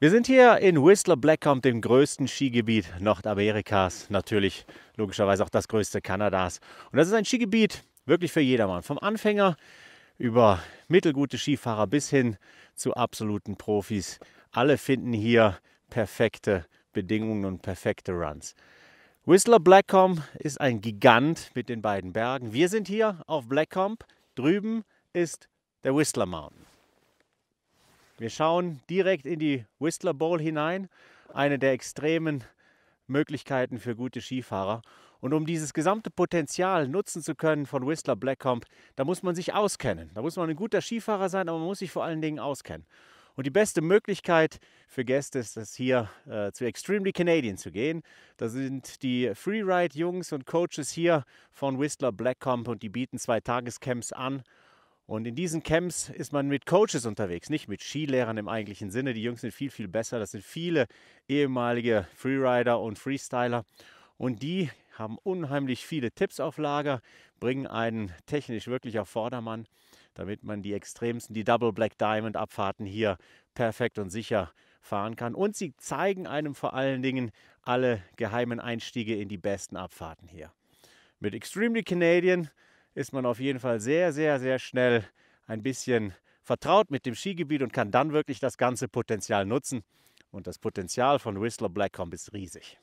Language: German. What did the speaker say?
Wir sind hier in Whistler Blackcomb, dem größten Skigebiet Nordamerikas, natürlich logischerweise auch das größte Kanadas. Und das ist ein Skigebiet wirklich für jedermann, vom Anfänger über mittelgute Skifahrer bis hin zu absoluten Profis. Alle finden hier perfekte Bedingungen und perfekte Runs. Whistler Blackcomb ist ein Gigant mit den beiden Bergen. Wir sind hier auf Blackcomb. Drüben ist der Whistler Mountain. Wir schauen direkt in die Whistler Bowl hinein, eine der extremen Möglichkeiten für gute Skifahrer. Und um dieses gesamte Potenzial nutzen zu können von Whistler Blackcomb, da muss man sich auskennen. Da muss man ein guter Skifahrer sein, aber man muss sich vor allen Dingen auskennen. Und die beste Möglichkeit für Gäste ist es hier äh, zu Extremely Canadian zu gehen. Da sind die Freeride-Jungs und Coaches hier von Whistler Blackcomb und die bieten zwei Tagescamps an und in diesen Camps ist man mit Coaches unterwegs, nicht mit Skilehrern im eigentlichen Sinne. Die Jungs sind viel, viel besser. Das sind viele ehemalige Freerider und Freestyler. Und die haben unheimlich viele Tipps auf Lager, bringen einen technisch wirklich auf Vordermann, damit man die extremsten, die Double Black Diamond Abfahrten hier perfekt und sicher fahren kann. Und sie zeigen einem vor allen Dingen alle geheimen Einstiege in die besten Abfahrten hier. Mit Extremely Canadian ist man auf jeden Fall sehr, sehr, sehr schnell ein bisschen vertraut mit dem Skigebiet und kann dann wirklich das ganze Potenzial nutzen. Und das Potenzial von Whistler Blackcomb ist riesig.